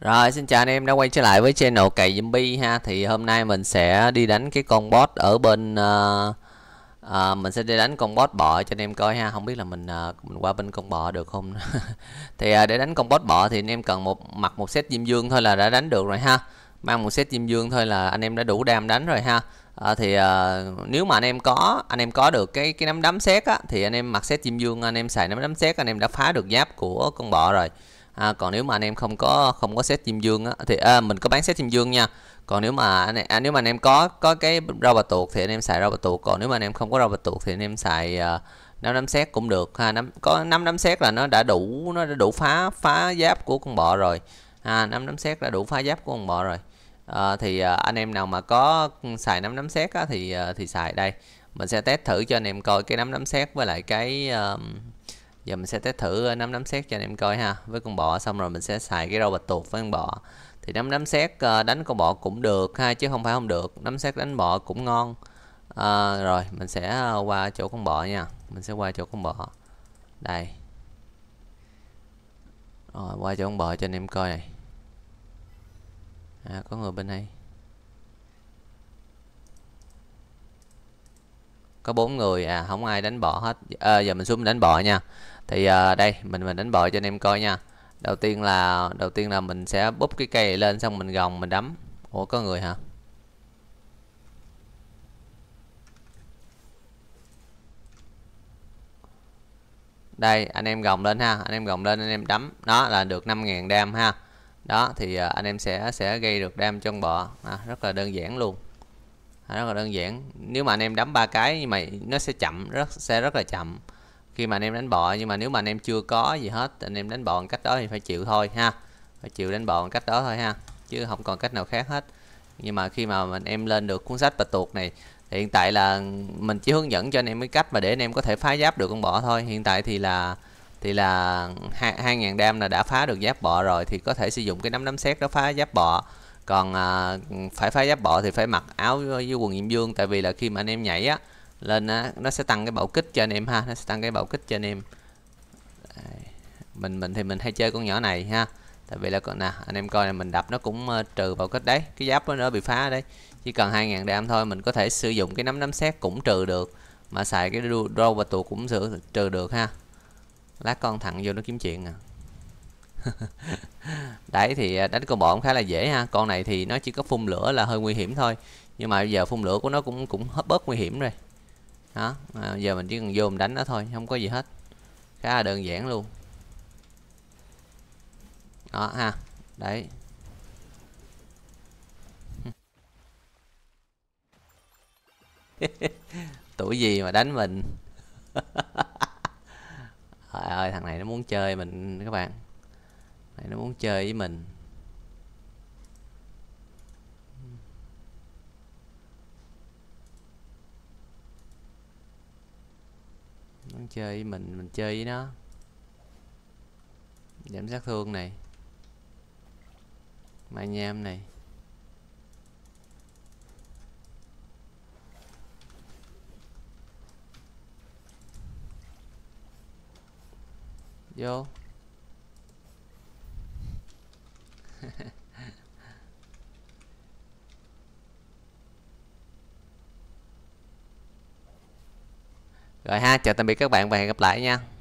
Rồi xin chào anh em đã quay trở lại với channel cày zombie ha Thì hôm nay mình sẽ đi đánh cái con bot ở bên uh, uh, Mình sẽ đi đánh con bot bọ cho anh em coi ha Không biết là mình uh, mình qua bên con bò được không Thì uh, để đánh con bot bọ thì anh em cần một mặc một set diêm dương thôi là đã đánh được rồi ha Mang một set diêm dương thôi là anh em đã đủ đam đánh rồi ha À, thì uh, nếu mà anh em có anh em có được cái cái nắm đấm xét á thì anh em mặc xét chim dương anh em xài nắm đấm xét anh em đã phá được giáp của con bọ rồi à, còn nếu mà anh em không có không có set chim dương á, thì à, mình có bán set chim dương nha còn nếu mà anh à, nếu mà anh em có có cái rau bà tuột thì anh em xài rau bà tuột còn nếu mà anh em không có rau bà tuột thì anh em xài uh, à, năm nắm xét cũng được ha năm có năm nắm xét là nó đã đủ nó đã đủ phá phá giáp của con bọ rồi ha năm nắm xét đã đủ phá giáp của con bọ rồi à, thì à, anh em nào mà có xài năm nắm xét á, thì à, thì xài đây mình sẽ test thử cho anh em coi cái nắm nắm xét với lại cái uh, giờ mình sẽ test thử ờ, nắm nắm xét cho anh em coi ha với con bọ xong rồi mình sẽ xài cái rau bạch tuộc với con bọ thì nắm nắm xét ờ, đánh con bọ cũng được ha chứ không phải không được nắm xét đánh bọ cũng ngon à, rồi mình sẽ qua chỗ con bọ nha mình sẽ qua chỗ con bọ đây rồi qua chỗ con bọ cho anh em coi này à, có người bên đây có bốn người à không ai đánh bỏ hết à, giờ mình xuống đánh bỏ nha thì uh, đây mình mình đánh bội cho anh em coi nha đầu tiên là đầu tiên là mình sẽ búp cái cây lên xong mình gồng mình đấm ủa có người hả đây anh em gồng lên ha anh em gồng lên anh em đấm đó là được 5.000 đam ha đó thì uh, anh em sẽ sẽ gây được đam trong bọ à, rất là đơn giản luôn à, rất là đơn giản nếu mà anh em đấm ba cái nhưng mà nó sẽ chậm rất sẽ rất là chậm khi mà anh em đánh bọ nhưng mà nếu mà anh em chưa có gì hết anh em đánh bọ bằng cách đó thì phải chịu thôi ha phải chịu đánh bọ bằng cách đó thôi ha chứ không còn cách nào khác hết nhưng mà khi mà mình em lên được cuốn sách bạch tuộc này hiện tại là mình chỉ hướng dẫn cho anh em cái cách mà để anh em có thể phá giáp được con bọ thôi hiện tại thì là thì là 2.000 đam là đã phá được giáp bọ rồi thì có thể sử dụng cái nấm nấm xét đó phá giáp bọ còn à, phải phá giáp bọ thì phải mặc áo với quần nhiệm dương tại vì là khi mà anh em nhảy á lên nó sẽ tăng cái bạo kích cho anh em ha nó sẽ tăng cái bạo kích cho anh em mình mình thì mình hay chơi con nhỏ này ha tại vì là còn nè anh em coi này mình đập nó cũng ờ, trừ bạo kích đấy cái giáp nó bị phá đấy chỉ cần 2.000 đam thôi mình có thể sử dụng cái nấm nấm xét cũng trừ được mà xài cái draw và tù cũng sửa trừ được ha lát con thẳng vô nó kiếm chuyện à đấy thì ờ, đánh con bọn khá là dễ ha con này thì nó chỉ có phun lửa là hơi nguy hiểm thôi nhưng mà bây giờ phun lửa của nó cũng cũng hấp bớt nguy hiểm rồi đó à, giờ mình chỉ cần vô mình đánh nó thôi không có gì hết khá là đơn giản luôn đó ha đấy tuổi gì mà đánh mình trời ơi thằng này nó muốn chơi mình các bạn này nó muốn chơi với mình chơi với mình mình chơi với nó giảm sát thương này mai nham này vô rồi ha chào tạm biệt các bạn và hẹn gặp lại nha